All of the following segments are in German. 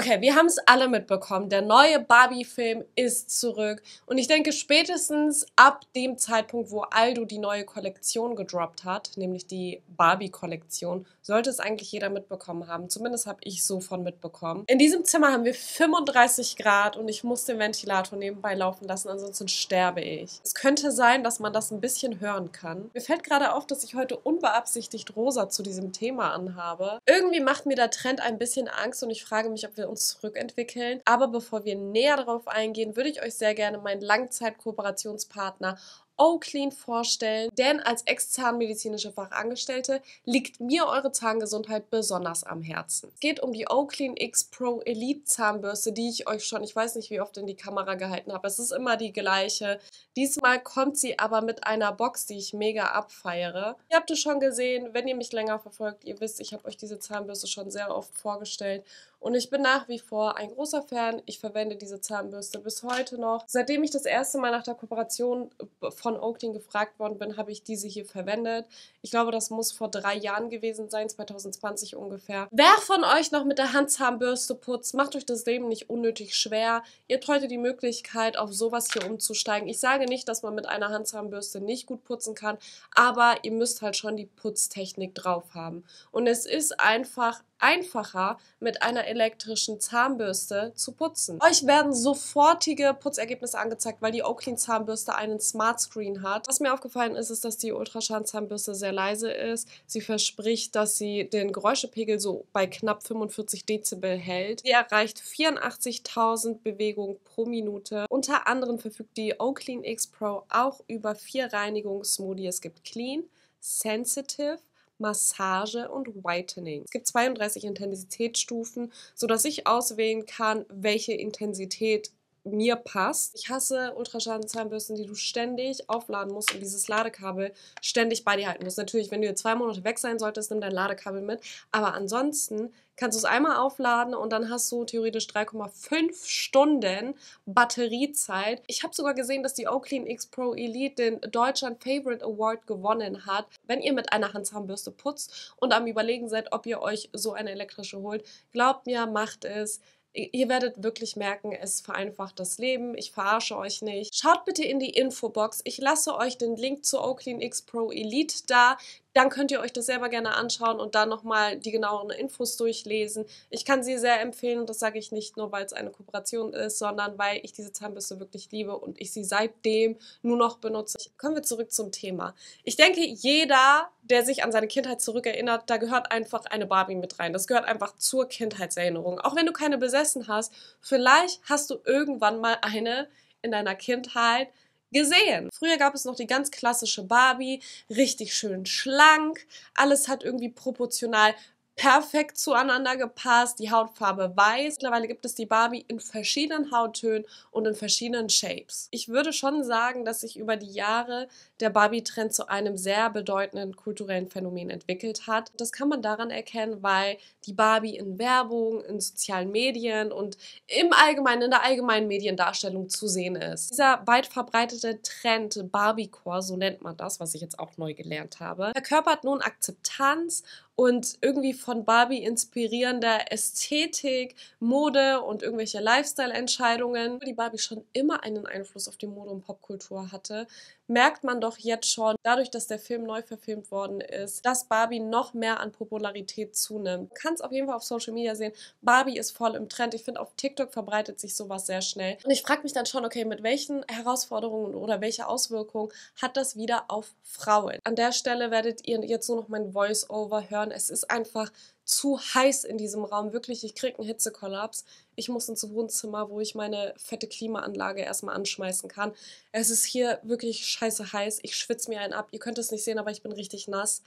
Okay, wir haben es alle mitbekommen. Der neue Barbie-Film ist zurück. Und ich denke, spätestens ab dem Zeitpunkt, wo Aldo die neue Kollektion gedroppt hat, nämlich die Barbie-Kollektion, sollte es eigentlich jeder mitbekommen haben. Zumindest habe ich so von mitbekommen. In diesem Zimmer haben wir 35 Grad und ich muss den Ventilator nebenbei laufen lassen, ansonsten sterbe ich. Es könnte sein, dass man das ein bisschen hören kann. Mir fällt gerade auf, dass ich heute unbeabsichtigt rosa zu diesem Thema anhabe. Irgendwie macht mir der Trend ein bisschen Angst und ich frage mich, ob wir uns zurückentwickeln. Aber bevor wir näher darauf eingehen, würde ich euch sehr gerne meinen Langzeit-Kooperationspartner O-Clean vorstellen, denn als ex-zahnmedizinische Fachangestellte liegt mir eure Zahngesundheit besonders am Herzen. Es geht um die O-Clean X Pro Elite Zahnbürste, die ich euch schon, ich weiß nicht wie oft in die Kamera gehalten habe. Es ist immer die gleiche. Diesmal kommt sie aber mit einer Box, die ich mega abfeiere. Ihr habt es schon gesehen, wenn ihr mich länger verfolgt, ihr wisst, ich habe euch diese Zahnbürste schon sehr oft vorgestellt und ich bin nach wie vor ein großer Fan. Ich verwende diese Zahnbürste bis heute noch. Seitdem ich das erste Mal nach der Kooperation von von Oakland gefragt worden bin, habe ich diese hier verwendet. Ich glaube, das muss vor drei Jahren gewesen sein, 2020 ungefähr. Wer von euch noch mit der Handzahnbürste putzt, macht euch das Leben nicht unnötig schwer. Ihr habt heute die Möglichkeit, auf sowas hier umzusteigen. Ich sage nicht, dass man mit einer Handzahnbürste nicht gut putzen kann, aber ihr müsst halt schon die Putztechnik drauf haben. Und es ist einfach einfacher, mit einer elektrischen Zahnbürste zu putzen. Euch werden sofortige Putzergebnisse angezeigt, weil die Oakley Zahnbürste einen Smart Screen hat. Was mir aufgefallen ist, ist, dass die Ultraschall Zahnbürste sehr leise ist. Sie verspricht, dass sie den Geräuschepegel so bei knapp 45 Dezibel hält. Sie erreicht 84.000 Bewegungen pro Minute. Unter anderem verfügt die Oakley X Pro auch über vier Reinigungsmodi. Es gibt Clean, Sensitive, Massage und Whitening. Es gibt 32 Intensitätsstufen, sodass ich auswählen kann, welche Intensität mir passt. Ich hasse Ultraschallzahnbürsten, die du ständig aufladen musst und dieses Ladekabel ständig bei dir halten musst. Natürlich, wenn du zwei Monate weg sein solltest, nimm dein Ladekabel mit. Aber ansonsten kannst du es einmal aufladen und dann hast du theoretisch 3,5 Stunden Batteriezeit. Ich habe sogar gesehen, dass die Oakley X Pro Elite den Deutschland Favorite Award gewonnen hat. Wenn ihr mit einer Handzahnbürste putzt und am Überlegen seid, ob ihr euch so eine elektrische holt, glaubt mir, macht es. Ihr werdet wirklich merken, es vereinfacht das Leben. Ich verarsche euch nicht. Schaut bitte in die Infobox. Ich lasse euch den Link zu Oaklin X Pro Elite da dann könnt ihr euch das selber gerne anschauen und da nochmal die genaueren Infos durchlesen. Ich kann sie sehr empfehlen und das sage ich nicht nur, weil es eine Kooperation ist, sondern weil ich diese Zahnbürste wirklich liebe und ich sie seitdem nur noch benutze. Kommen wir zurück zum Thema. Ich denke, jeder, der sich an seine Kindheit zurückerinnert, da gehört einfach eine Barbie mit rein. Das gehört einfach zur Kindheitserinnerung. Auch wenn du keine besessen hast, vielleicht hast du irgendwann mal eine in deiner Kindheit, gesehen. Früher gab es noch die ganz klassische Barbie, richtig schön schlank, alles hat irgendwie proportional perfekt zueinander gepasst. Die Hautfarbe weiß. Mittlerweile gibt es die Barbie in verschiedenen Hauttönen und in verschiedenen Shapes. Ich würde schon sagen, dass sich über die Jahre der Barbie-Trend zu einem sehr bedeutenden kulturellen Phänomen entwickelt hat. Das kann man daran erkennen, weil die Barbie in Werbung, in sozialen Medien und im Allgemeinen, in der allgemeinen Mediendarstellung zu sehen ist. Dieser weit verbreitete Trend Barbie-Core, so nennt man das, was ich jetzt auch neu gelernt habe, verkörpert nun Akzeptanz und irgendwie von Barbie inspirierender Ästhetik, Mode und irgendwelche Lifestyle-Entscheidungen, die Barbie schon immer einen Einfluss auf die Mode und Popkultur hatte, merkt man doch jetzt schon, dadurch, dass der Film neu verfilmt worden ist, dass Barbie noch mehr an Popularität zunimmt. Kann es auf jeden Fall auf Social Media sehen. Barbie ist voll im Trend. Ich finde, auf TikTok verbreitet sich sowas sehr schnell. Und ich frage mich dann schon, okay, mit welchen Herausforderungen oder welche Auswirkungen hat das wieder auf Frauen? An der Stelle werdet ihr jetzt so noch mein Voice-Over hören. Es ist einfach zu heiß in diesem Raum. Wirklich, ich kriege einen Hitzekollaps. Ich muss ins Wohnzimmer, wo ich meine fette Klimaanlage erstmal anschmeißen kann. Es ist hier wirklich scheiße heiß. Ich schwitze mir einen ab. Ihr könnt es nicht sehen, aber ich bin richtig nass.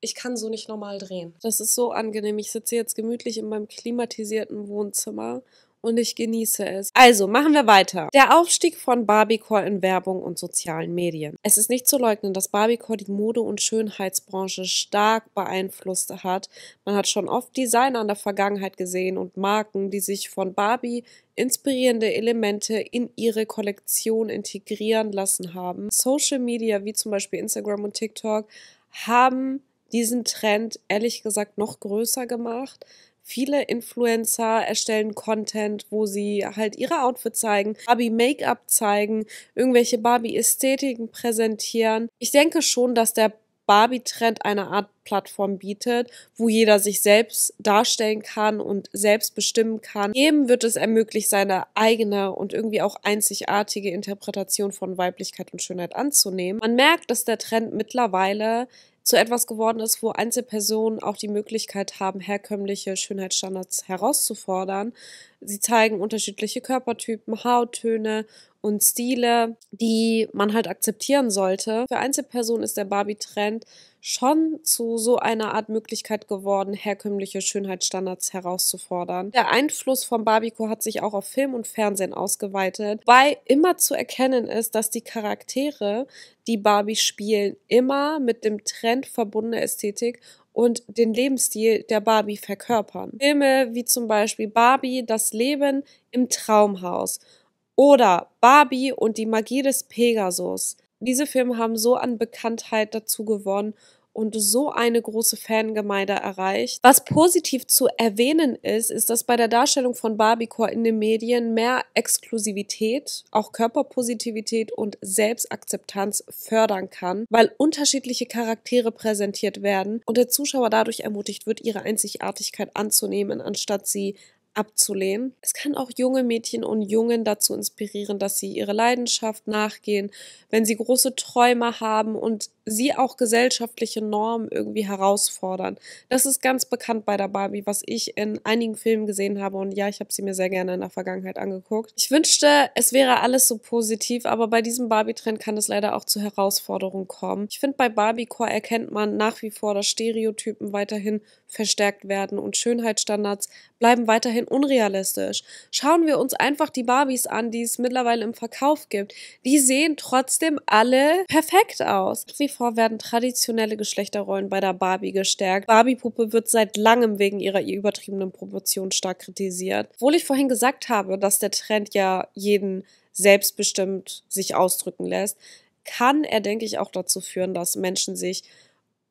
Ich kann so nicht normal drehen. Das ist so angenehm. Ich sitze jetzt gemütlich in meinem klimatisierten Wohnzimmer und ich genieße es. Also machen wir weiter. Der Aufstieg von Barbiecore in Werbung und sozialen Medien. Es ist nicht zu leugnen, dass Barbiecore die Mode- und Schönheitsbranche stark beeinflusst hat. Man hat schon oft Designer in der Vergangenheit gesehen und Marken, die sich von Barbie inspirierende Elemente in ihre Kollektion integrieren lassen haben. Social Media wie zum Beispiel Instagram und TikTok haben diesen Trend ehrlich gesagt noch größer gemacht Viele Influencer erstellen Content, wo sie halt ihre Outfits zeigen, Barbie Make-up zeigen, irgendwelche Barbie Ästhetiken präsentieren. Ich denke schon, dass der Barbie-Trend eine Art Plattform bietet, wo jeder sich selbst darstellen kann und selbst bestimmen kann. Eben wird es ermöglicht, seine eigene und irgendwie auch einzigartige Interpretation von Weiblichkeit und Schönheit anzunehmen. Man merkt, dass der Trend mittlerweile zu etwas geworden ist, wo Einzelpersonen auch die Möglichkeit haben, herkömmliche Schönheitsstandards herauszufordern, Sie zeigen unterschiedliche Körpertypen, Hauttöne und Stile, die man halt akzeptieren sollte. Für Einzelpersonen ist der Barbie-Trend schon zu so einer Art Möglichkeit geworden, herkömmliche Schönheitsstandards herauszufordern. Der Einfluss von Barbico hat sich auch auf Film und Fernsehen ausgeweitet, weil immer zu erkennen ist, dass die Charaktere, die Barbie spielen, immer mit dem Trend verbundene Ästhetik und den Lebensstil der Barbie verkörpern. Filme wie zum Beispiel Barbie, das Leben im Traumhaus oder Barbie und die Magie des Pegasus. Diese Filme haben so an Bekanntheit dazu gewonnen und so eine große Fangemeinde erreicht. Was positiv zu erwähnen ist, ist, dass bei der Darstellung von Barbiecore in den Medien mehr Exklusivität, auch Körperpositivität und Selbstakzeptanz fördern kann, weil unterschiedliche Charaktere präsentiert werden und der Zuschauer dadurch ermutigt wird, ihre Einzigartigkeit anzunehmen, anstatt sie abzulehnen. Es kann auch junge Mädchen und Jungen dazu inspirieren, dass sie ihre Leidenschaft nachgehen, wenn sie große Träume haben und sie auch gesellschaftliche Normen irgendwie herausfordern. Das ist ganz bekannt bei der Barbie, was ich in einigen Filmen gesehen habe. Und ja, ich habe sie mir sehr gerne in der Vergangenheit angeguckt. Ich wünschte, es wäre alles so positiv, aber bei diesem Barbie-Trend kann es leider auch zu Herausforderungen kommen. Ich finde, bei Barbie-Core erkennt man nach wie vor, dass Stereotypen weiterhin verstärkt werden und Schönheitsstandards bleiben weiterhin unrealistisch. Schauen wir uns einfach die Barbies an, die es mittlerweile im Verkauf gibt. Die sehen trotzdem alle perfekt aus. Wie nach werden traditionelle Geschlechterrollen bei der Barbie gestärkt. Barbie-Puppe wird seit langem wegen ihrer übertriebenen Proportion stark kritisiert. Obwohl ich vorhin gesagt habe, dass der Trend ja jeden selbstbestimmt sich ausdrücken lässt, kann er, denke ich, auch dazu führen, dass Menschen sich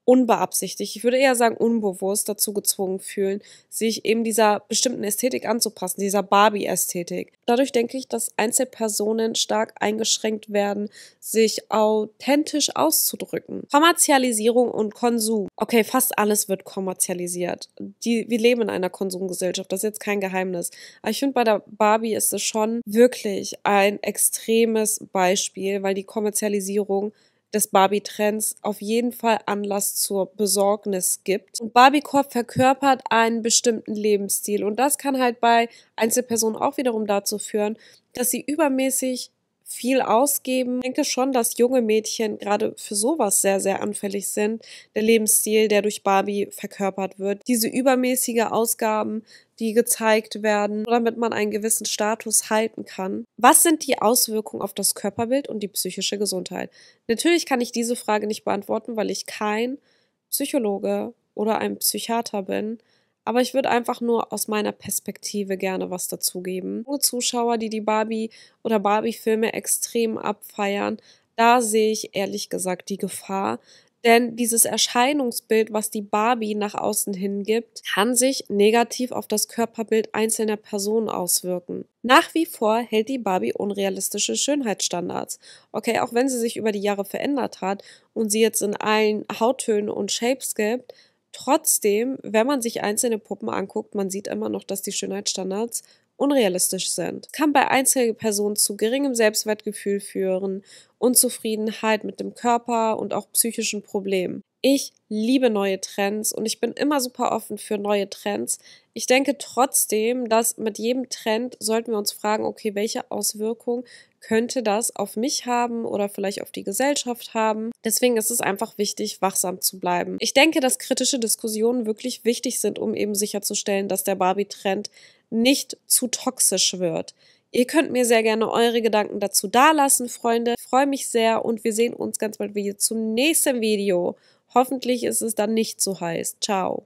unbeabsichtigt, ich würde eher sagen unbewusst dazu gezwungen fühlen, sich eben dieser bestimmten Ästhetik anzupassen, dieser Barbie-Ästhetik. Dadurch denke ich, dass Einzelpersonen stark eingeschränkt werden, sich authentisch auszudrücken. Kommerzialisierung und Konsum. Okay, fast alles wird kommerzialisiert. Die, wir leben in einer Konsumgesellschaft, das ist jetzt kein Geheimnis. Aber ich finde, bei der Barbie ist es schon wirklich ein extremes Beispiel, weil die Kommerzialisierung des Barbie-Trends auf jeden Fall Anlass zur Besorgnis gibt. Und Barbie-Korb verkörpert einen bestimmten Lebensstil und das kann halt bei Einzelpersonen auch wiederum dazu führen, dass sie übermäßig viel ausgeben. Ich denke schon, dass junge Mädchen gerade für sowas sehr, sehr anfällig sind. Der Lebensstil, der durch Barbie verkörpert wird. Diese übermäßige Ausgaben, die gezeigt werden, damit man einen gewissen Status halten kann. Was sind die Auswirkungen auf das Körperbild und die psychische Gesundheit? Natürlich kann ich diese Frage nicht beantworten, weil ich kein Psychologe oder ein Psychiater bin. Aber ich würde einfach nur aus meiner Perspektive gerne was dazugeben. Junge Zuschauer, die die Barbie- oder Barbie-Filme extrem abfeiern, da sehe ich ehrlich gesagt die Gefahr, denn dieses Erscheinungsbild, was die Barbie nach außen hingibt, kann sich negativ auf das Körperbild einzelner Personen auswirken. Nach wie vor hält die Barbie unrealistische Schönheitsstandards. Okay, auch wenn sie sich über die Jahre verändert hat und sie jetzt in allen Hauttönen und Shapes gibt, Trotzdem, wenn man sich einzelne Puppen anguckt, man sieht immer noch, dass die Schönheitsstandards unrealistisch sind. Kann bei einzelnen Personen zu geringem Selbstwertgefühl führen, Unzufriedenheit mit dem Körper und auch psychischen Problemen. Ich liebe neue Trends und ich bin immer super offen für neue Trends. Ich denke trotzdem, dass mit jedem Trend sollten wir uns fragen, okay, welche Auswirkung könnte das auf mich haben oder vielleicht auf die Gesellschaft haben. Deswegen ist es einfach wichtig, wachsam zu bleiben. Ich denke, dass kritische Diskussionen wirklich wichtig sind, um eben sicherzustellen, dass der Barbie-Trend nicht zu toxisch wird. Ihr könnt mir sehr gerne eure Gedanken dazu dalassen, Freunde. Ich freue mich sehr und wir sehen uns ganz bald wieder zum nächsten Video. Hoffentlich ist es dann nicht so heiß. Ciao.